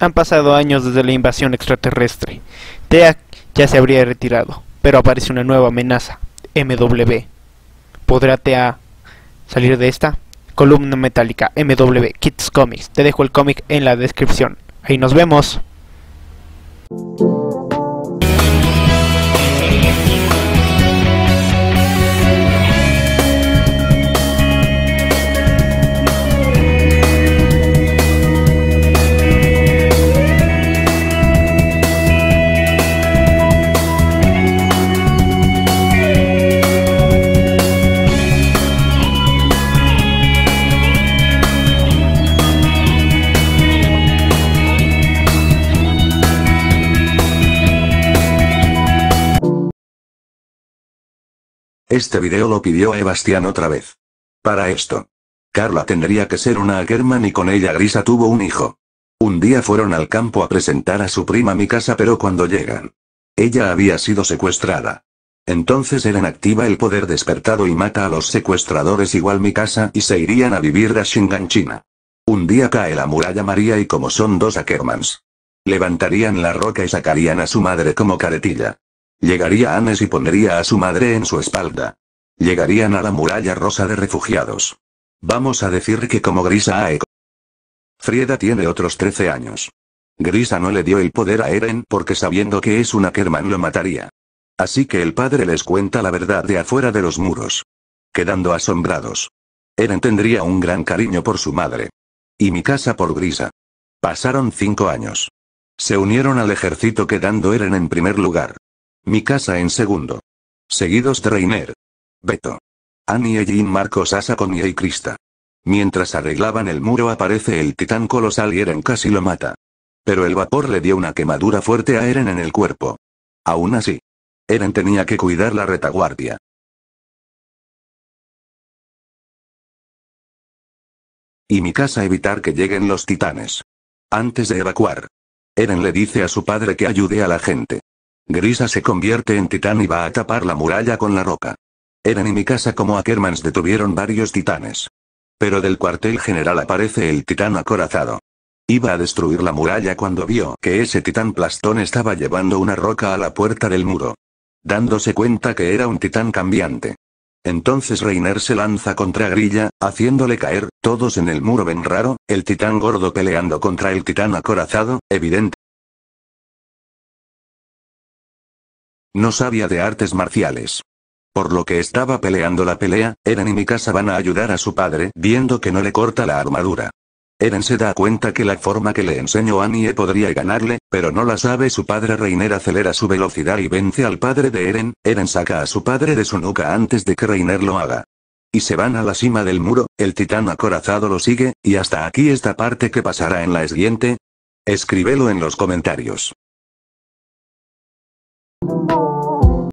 Han pasado años desde la invasión extraterrestre. Teak ya se habría retirado, pero aparece una nueva amenaza, MW. ¿Podrá TEA salir de esta? Columna metálica MW Kids Comics. Te dejo el cómic en la descripción. Ahí nos vemos. Este video lo pidió Ebastián otra vez. Para esto. Carla tendría que ser una Ackerman y con ella Grisa tuvo un hijo. Un día fueron al campo a presentar a su prima a mi casa pero cuando llegan. Ella había sido secuestrada. Entonces Eren activa el poder despertado y mata a los secuestradores igual mi casa y se irían a vivir a Shingan China. Un día cae la muralla María y como son dos Ackermans. Levantarían la roca y sacarían a su madre como caretilla. Llegaría Ames y pondría a su madre en su espalda. Llegarían a la muralla rosa de refugiados. Vamos a decir que como Grisa ha. Frieda tiene otros 13 años. Grisa no le dio el poder a Eren porque sabiendo que es una Kerman lo mataría. Así que el padre les cuenta la verdad de afuera de los muros. Quedando asombrados. Eren tendría un gran cariño por su madre. Y mi casa por Grisa. Pasaron cinco años. Se unieron al ejército quedando Eren en primer lugar. Mi casa en segundo. Seguidos de Reiner. Beto. Annie Jean Marcos Asa con y Krista. Mientras arreglaban el muro aparece el titán colosal y Eren casi lo mata. Pero el vapor le dio una quemadura fuerte a Eren en el cuerpo. Aún así. Eren tenía que cuidar la retaguardia. Y mi casa evitar que lleguen los titanes. Antes de evacuar. Eren le dice a su padre que ayude a la gente. Grisa se convierte en titán y va a tapar la muralla con la roca. Era y mi casa como Ackermans detuvieron varios titanes. Pero del cuartel general aparece el titán acorazado. Iba a destruir la muralla cuando vio que ese titán plastón estaba llevando una roca a la puerta del muro. Dándose cuenta que era un titán cambiante. Entonces Reiner se lanza contra Grilla, haciéndole caer, todos en el muro ven raro, el titán gordo peleando contra el titán acorazado, evidente. No sabía de artes marciales. Por lo que estaba peleando la pelea, Eren y Mikasa van a ayudar a su padre, viendo que no le corta la armadura. Eren se da cuenta que la forma que le enseñó Annie podría ganarle, pero no la sabe su padre Reiner acelera su velocidad y vence al padre de Eren, Eren saca a su padre de su nuca antes de que Reiner lo haga. Y se van a la cima del muro, el titán acorazado lo sigue, y hasta aquí esta parte que pasará en la siguiente. Escríbelo en los comentarios.